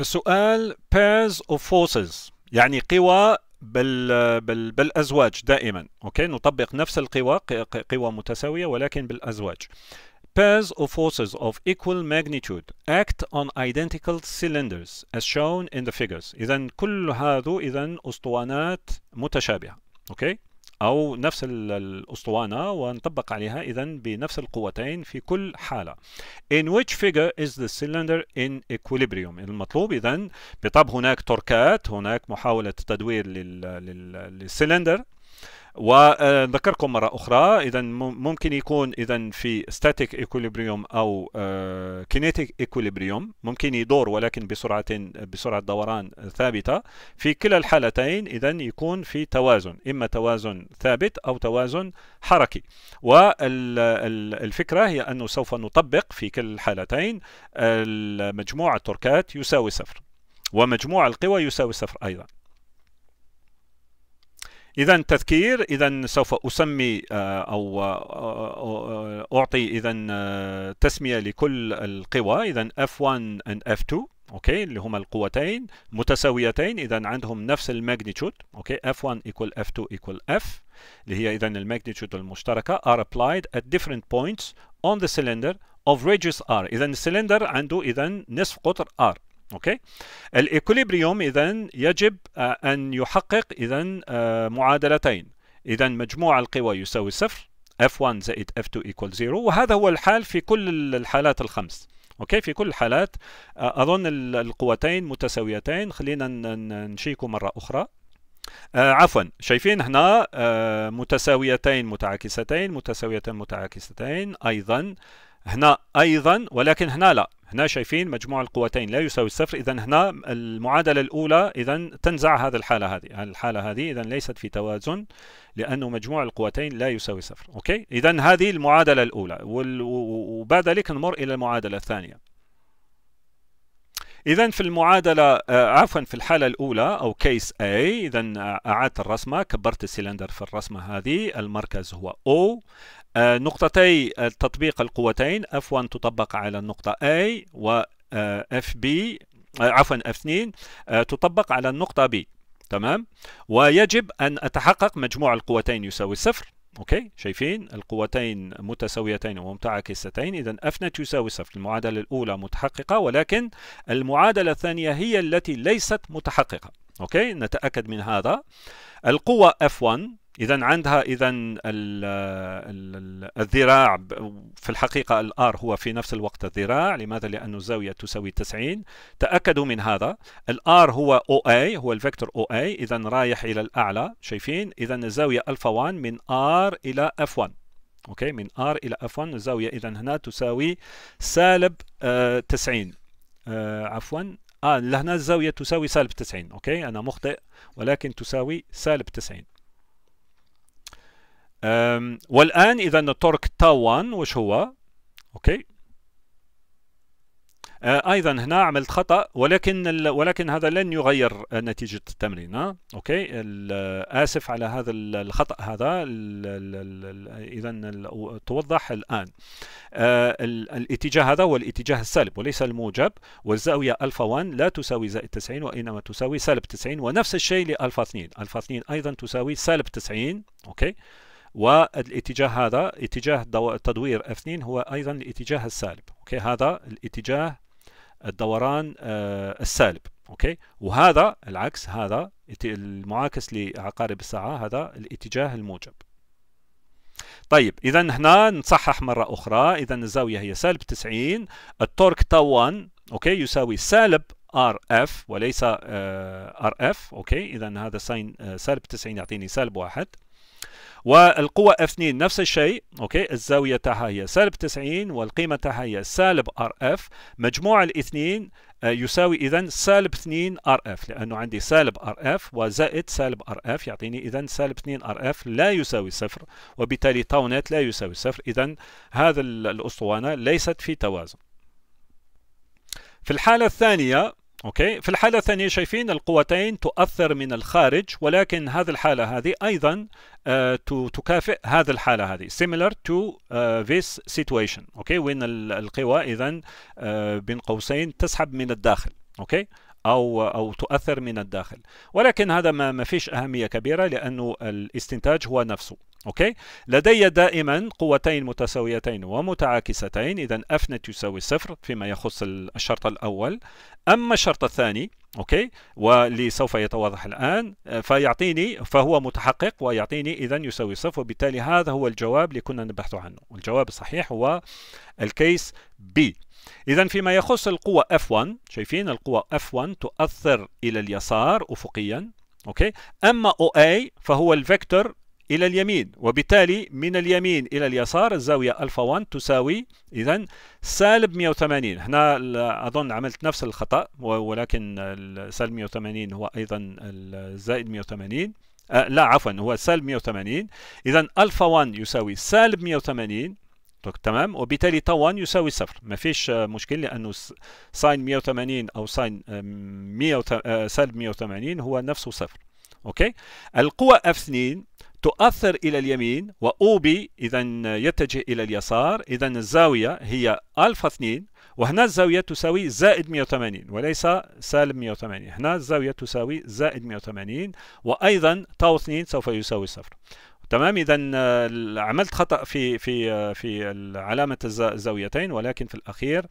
السؤال pairs of forces يعني قوى بال بال بالازواج دائما اوكي نطبق نفس القوى قوى متساويه ولكن بالازواج pairs of forces of equal magnitude act on identical cylinders as shown in the figures إذا كل هذا إذا أسطوانات متشابهة أوكي okay? أو نفس الأسطوانة ونطبق عليها إذا بنفس القوتين في كل حالة. In which figure is the cylinder in equilibrium؟ المطلوب إذا بطب هناك تركات هناك محاولة تدوير للسلندر ونذكركم مرة أخرى إذا ممكن يكون إذا في ستاتيك إيكوليبريوم أو كينيتيك آه، إيكوليبريوم ممكن يدور ولكن بسرعة بسرعة دوران ثابتة في كلا الحالتين إذا يكون في توازن إما توازن ثابت أو توازن حركي والفكرة هي أنه سوف نطبق في كلا الحالتين مجموع التركات يساوي صفر ومجموع القوى يساوي صفر أيضا إذا تذكير إذا سوف أسمي آه، أو آه، آه، أعطي إذا تسمية لكل القوى إذا F1 and F2 أوكي اللي هما القوتين متساويتين إذا عندهم نفس الماجنيتود أوكي F1 equal F2 equal F اللي هي إذا الماجنيتود المشتركة are applied at different points on the cylinder of radius R إذا السلندر عنده إذا نصف قطر R اوكي الايكوليبريوم اذا يجب آه، ان يحقق اذا آه، معادلتين اذا مجموع القوى يساوي صفر F1 زائد F2 equal 0 وهذا هو الحال في كل الحالات الخمس اوكي في كل الحالات آه، اظن القوتين متساويتين خلينا نشيكوا مره اخرى آه عفوا شايفين هنا آه متساويتين متعاكستين متساويتين متعاكستين ايضا هنا أيضا ولكن هنا لا هنا شايفين مجموع القوتين لا يساوي الصفر إذا هنا المعادلة الأولى إذا تنزع هذه الحالة هذه الحالة هذه إذا ليست في توازن لأنه مجموع القوتين لا يساوي صفر أوكي إذا هذه المعادلة الأولى وبعد ذلك نمر إلى المعادلة الثانية إذا في المعادلة آه، عفوا في الحالة الأولى أو كيس A إذا أعدت الرسمة كبرت السلندر في الرسمة هذه المركز هو O آه، نقطتي آه، تطبيق القوتين F1 تطبق على النقطة A و آه، FB عفوا F2 تطبق على النقطة B تمام ويجب أن أتحقق مجموع القوتين يساوي صفر اوكي شايفين القوتين متساويتين ومتعاكستين اذا F يساوي صفر المعادله الاولى متحققه ولكن المعادله الثانيه هي التي ليست متحققه اوكي نتاكد من هذا القوه F1 اذا عندها اذا الذراع في الحقيقه الار هو في نفس الوقت الذراع لماذا لانه الزاويه تساوي 90 تاكدوا من هذا الار هو او اي هو الفيكتور او اي اذا رايح الى الاعلى شايفين اذا الزاويه الفا 1 من ار الى اف 1 اوكي من ار الى اف 1 الزاويه اذا هنا تساوي سالب آه 90 آه عفوا اه لهنا الزاويه تساوي سالب 90 اوكي انا مخطئ ولكن تساوي سالب 90 والآن إذا التورك تا 1 وش هو؟ أوكي أه، ايضا هنا عملت خطا ولكن ولكن هذا لن يغير نتيجه التمرين ها اوكي اسف على هذا الخطا هذا اذا توضح الان أه، الاتجاه هذا هو الاتجاه السالب وليس الموجب والزاويه الفا 1 لا تساوي زائد 90 وانما تساوي سالب 90 ونفس الشيء لالفا 2 الفا 2 ايضا تساوي سالب 90 اوكي والاتجاه هذا اتجاه تدوير F2 هو أيضا الاتجاه السالب أوكي هذا الاتجاه الدوران آه، السالب أوكي وهذا العكس هذا المعاكس لعقارب الساعة هذا الاتجاه الموجب طيب إذا هنا نصحح مرة أخرى إذا الزاوية هي سالب 90 التورك تا 1 أوكي يساوي سالب ار اف وليس آه، ار اف اوكي اذا هذا ساين آه، سالب 90 يعطيني سالب واحد والقوة F2 نفس الشيء أوكي الزاوية تاعها هي سالب 90 والقيمة تاعها هي سالب RF مجموع الاثنين آه، يساوي اذا سالب 2 ار اف لانه عندي سالب ار اف وزائد سالب ار اف يعطيني اذا سالب 2 ار اف لا يساوي صفر وبالتالي تاو نت لا يساوي صفر اذا هذا الاسطوانه ليست في توازن في الحاله الثانيه أوكي في الحالة الثانية شايفين القوتين تؤثر من الخارج ولكن هذه الحالة هذه أيضا آه، تكافئ هذه الحالة هذه similar to آه، this situation أوكي وين القوى إذا آه، بين قوسين تسحب من الداخل أوكي أو أو تؤثر من الداخل ولكن هذا ما فيش أهمية كبيرة لأنه الاستنتاج هو نفسه أوكي لدي دائما قوتين متساويتين ومتعاكستين إذا F net يساوي صفر فيما يخص الشرط الأول أما الشرط الثاني أوكي واللي سوف يتوضح الآن فيعطيني فهو متحقق ويعطيني إذا يساوي صفر وبالتالي هذا هو الجواب اللي كنا نبحث عنه الجواب الصحيح هو الكيس B إذا فيما يخص القوة F1 شايفين القوة F1 تؤثر إلى اليسار أفقيا أوكي أما OA فهو الفيكتور إلى اليمين وبالتالي من اليمين إلى اليسار الزاوية ألفا 1 تساوي إذا سالب 180 هنا أظن عملت نفس الخطأ ولكن سالب 180 هو أيضا الزائد 180 آه لا عفوا هو سالب 180 إذا ألفا 1 يساوي سالب 180 تمام وبالتالي تا 1 يساوي صفر ما فيش مشكل لانه ساين 180 او ساين 100 آه، آه، سالب 180 هو نفسه صفر اوكي القوى اف 2 تؤثر إلى اليمين أو بي إذا يتجه إلى اليسار إذا الزاوية هي ألفا 2 وهنا الزاوية تساوي زائد 180 وليس سالب 180 هنا الزاوية تساوي زائد 180 وأيضا تاو 2 سوف يساوي صفر تمام اذا آه، عملت خطا في في آه، في علامه الزاويتين ولكن في الاخير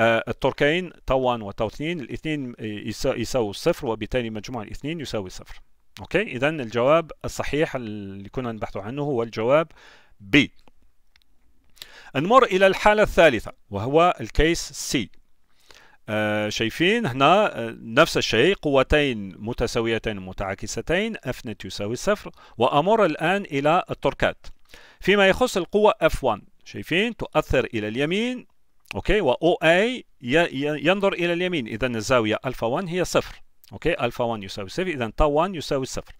آه، التركين تاو 1 وتاو 2 الاثنين يساووا صفر وبالتالي مجموع الاثنين يساوي صفر اوكي اذا الجواب الصحيح اللي كنا نبحث عنه هو الجواب ب نمر الى الحاله الثالثه وهو الكيس سي آه شايفين هنا آه نفس الشيء قوتين متساويتين متعاكستين اف نت يساوي صفر وأمر الآن إلى التركات فيما يخص القوه اف F1 شايفين تؤثر إلى اليمين أوكي و اي ينظر إلى اليمين إذا الزاوية ألفا 1 هي صفر اوكي الفا 1 يساوي صفر اذا تau 1 يساوي صفر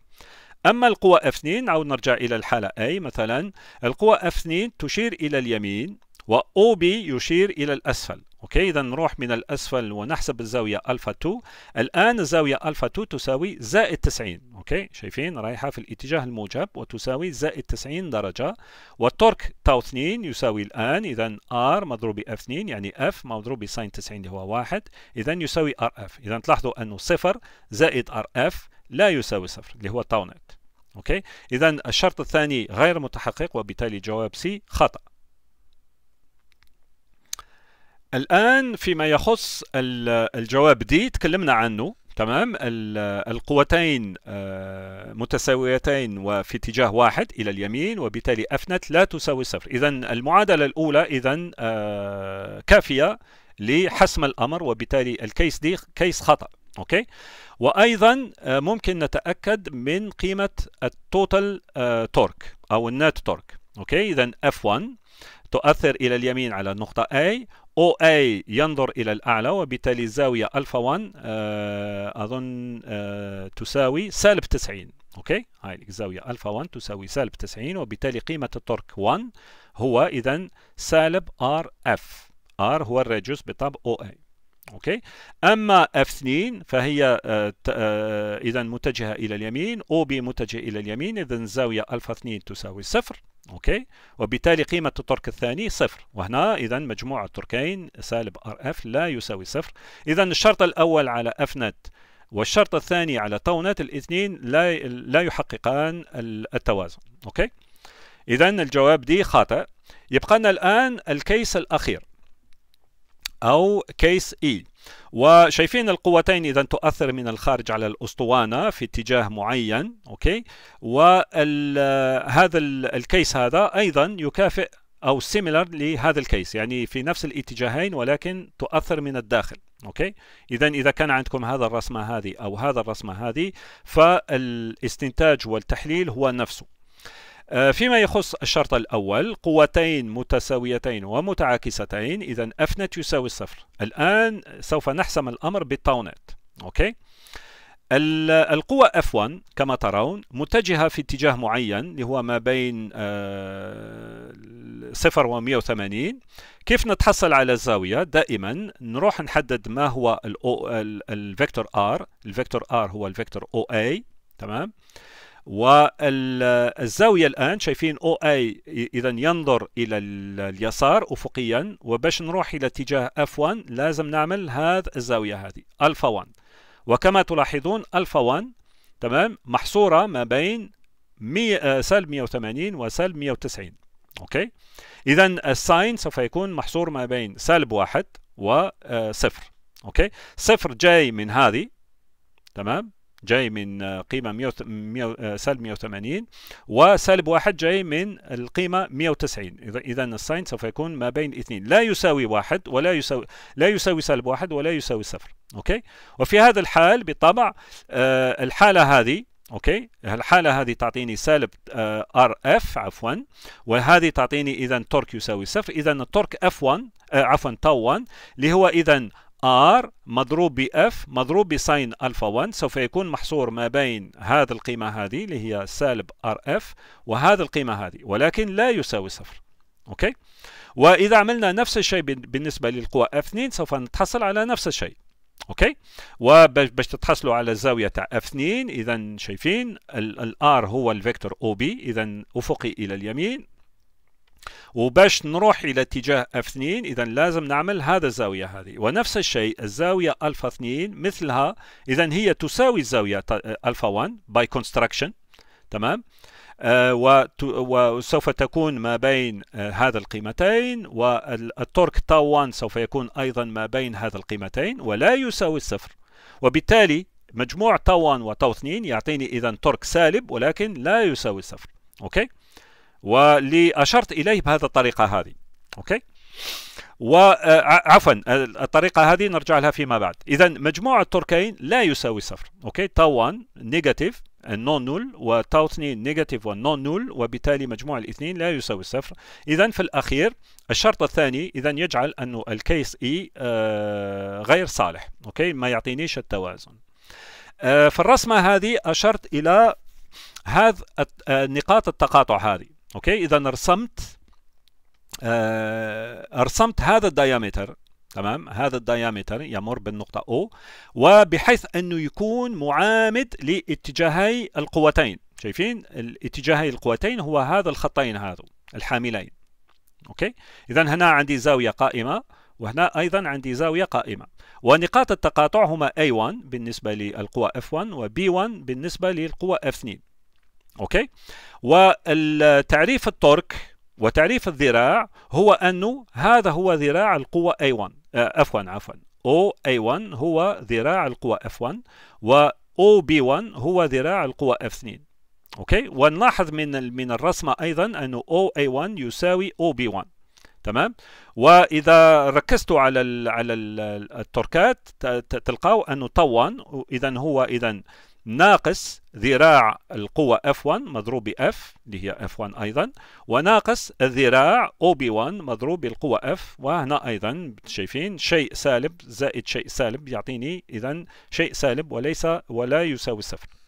أما اف F2 نعود نرجع إلى الحالة اي مثلا القوي اف F2 تشير إلى اليمين و او بي يشير إلى الأسفل اوكي اذا نروح من الاسفل ونحسب الزاويه الفا 2 الان الزاويه الفا 2 تساوي زائد 90 اوكي شايفين رايحه في الاتجاه الموجب وتساوي زائد 90 درجه والتورك تاو 2 يساوي الان اذا ار مضروب ب اف 2 يعني اف مضروب ساين 90 اللي هو 1 اذا يساوي ار اف اذا تلاحظوا انه صفر زائد ار اف لا يساوي صفر اللي هو تاو نت اوكي اذا الشرط الثاني غير متحقق وبالتالي جواب سي خطأ الآن فيما يخص الجواب دي تكلمنا عنه تمام القوتين آه، متساويتين وفي اتجاه واحد إلى اليمين وبالتالي أفنت لا تساوي صفر إذا المعادلة الأولى إذا آه، كافية لحسم الأمر وبالتالي الكيس دي كيس خطأ أوكي وأيضا آه، ممكن نتأكد من قيمة التوتال تورك أو النات تورك أوكي إذا F1 تؤثر إلى اليمين على النقطة A OA ينظر إلى الأعلى وبالتالي الزاوية ألفا 1 آه، أظن آه، تساوي سالب 90 أوكي هاي الزاوية ألفا 1 تساوي سالب 90 وبالتالي قيمة التورك 1 هو إذا سالب RF R هو الراديوس بالطبع OA اوكي اما F2 فهي آه، اذا متجهه الى اليمين OB متجهة الى اليمين اذا الزاويه الفا 2 تساوي صفر اوكي وبالتالي قيمه الترك الثاني صفر وهنا اذا مجموع التركين سالب ار اف لا يساوي صفر اذا الشرط الاول على اف نت والشرط الثاني على تو نت الاثنين لا لا يحققان التوازن اوكي اذا الجواب دي خاطئ يبقى لنا الان الكيس الاخير او كيس اي e. وشايفين القوتين اذا تؤثر من الخارج على الاسطوانه في اتجاه معين اوكي وهذا الكيس هذا ايضا يكافئ او سيميلر لهذا الكيس يعني في نفس الاتجاهين ولكن تؤثر من الداخل اوكي اذا اذا كان عندكم هذا الرسمه هذه او هذا الرسمه هذه فالاستنتاج والتحليل هو نفسه آه، فيما يخص الشرط الأول قوتين متساويتين ومتعاكستين إذا F نت يساوي الصفر الآن سوف نحسم الأمر نت أوكي القوة F1 كما ترون متجهة في اتجاه معين اللي هو ما بين آه، صفر و 180 كيف نتحصل على الزاوية دائما نروح نحدد ما هو الفيكتور R الفيكتور R هو الفيكتور OA تمام والزاوية الآن شايفين او اي إذا ينظر إلى اليسار أفقيا وباش نروح إلى اتجاه اف 1 لازم نعمل هذا الزاوية هذه ألفا 1 وكما تلاحظون ألفا 1 تمام محصورة ما بين مي... سالب 180 وسالب 190 أوكي إذا الساين سوف يكون محصور ما بين سالب واحد وصفر آه، أوكي صفر جاي من هذه تمام جاي من قيمة 100 سلب 180 وسالب واحد جاي من القيمة 190 إذا الساين سوف يكون ما بين اثنين لا يساوي واحد ولا يساوي لا يساوي سالب واحد ولا يساوي صفر أوكي وفي هذا الحال بالطبع آه، الحالة هذه اوكي الحاله هذه تعطيني سالب ار آه اف عفوا وهذه تعطيني اذا تورك يساوي صفر اذا التورك اف 1 آه عفوا تو 1 اللي هو اذا R مضروب ب F مضروب بساين ألفا 1 سوف يكون محصور ما بين هذه القيمة هذه اللي هي سالب RF وهذه القيمة هذه ولكن لا يساوي صفر أوكي وإذا عملنا نفس الشيء بالنسبة للقوى F2 سوف نتحصل على نفس الشيء اوكي وباش تتحصلوا على الزاويه تاع F2 اذا شايفين R هو الفيكتور OB اذا افقي الى اليمين وباش نروح إلى اتجاه اف 2 إذا لازم نعمل هذا الزاوية هذه ونفس الشيء الزاوية ألفا 2 مثلها إذا هي تساوي الزاوية ألفا 1 باي كونستراكشن تمام آه، وسوف تكون ما بين آه، هذا القيمتين والتورك تاو 1 سوف يكون أيضا ما بين هذا القيمتين ولا يساوي الصفر وبالتالي مجموع تاو 1 وتاو 2 يعطيني إذا تورك سالب ولكن لا يساوي الصفر أوكي واللي اشرت اليه بهذه الطريقه هذه اوكي وعفوا آه، آه، الطريقه هذه نرجع لها فيما بعد اذا مجموع التركين لا يساوي صفر اوكي تاو 1 نيجاتيف النون نول وتاو 2 نيجاتيف والنون نول وبالتالي مجموع الاثنين لا يساوي صفر اذا في الاخير الشرط الثاني اذا يجعل انه الكيس e، اي آه، غير صالح اوكي ما يعطينيش التوازن في الرسمه هذه اشرت الى هذا نقاط التقاطع هذه اوكي اذا رسمت آه رسمت هذا الديامتر تمام هذا الديامتر يمر بالنقطة O وبحيث أنه يكون معامد لاتجاهي القوتين شايفين الاتجاهي القوتين هو هذا الخطين هذا الحاملين أوكي إذا هنا عندي زاوية قائمة وهنا أيضا عندي زاوية قائمة ونقاط التقاطع هما A1 بالنسبة للقوى F1 وB1 بالنسبة للقوى F2 اوكي والتعريف التورك وتعريف الذراع هو انه هذا هو ذراع القوه اي آه، 1 عفوا عفوا او اي 1 هو ذراع القوه اف 1 و او بي 1 هو ذراع القوه اف F2 اوكي ونلاحظ من من الرسمة ايضا انه او اي 1 يساوي او بي 1 تمام واذا ركزتوا على الـ على التركات تلقاو انه طوان اذا هو اذا ناقص ذراع القوة F1 مضروب F اللي هي F1 أيضا وناقص الذراع OB1 مضروب بالقوة F وهنا أيضا شايفين شيء سالب زائد شيء سالب يعطيني إذا شيء سالب وليس ولا يساوي صفر